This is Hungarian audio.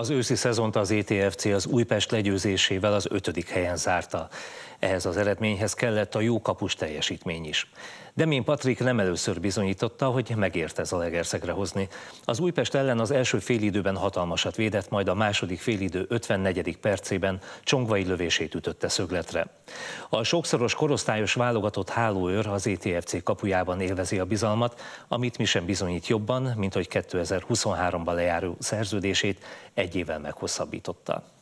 Az őszi szezont az ETFC az Újpest legyőzésével az ötödik helyen zárta. Ehhez az eredményhez kellett a jó kapus teljesítmény is. Demén Patrik nem először bizonyította, hogy megért ez a legerszegre hozni. Az Újpest ellen az első félidőben hatalmasat védett, majd a második félidő 54. percében csongvai lövését ütötte szögletre. A sokszoros korosztályos válogatott hálóőr az ETFC kapujában élvezi a bizalmat, amit mi sem bizonyít jobban, mint hogy 2023-ban lejáró szerződését egy évvel meghosszabbította.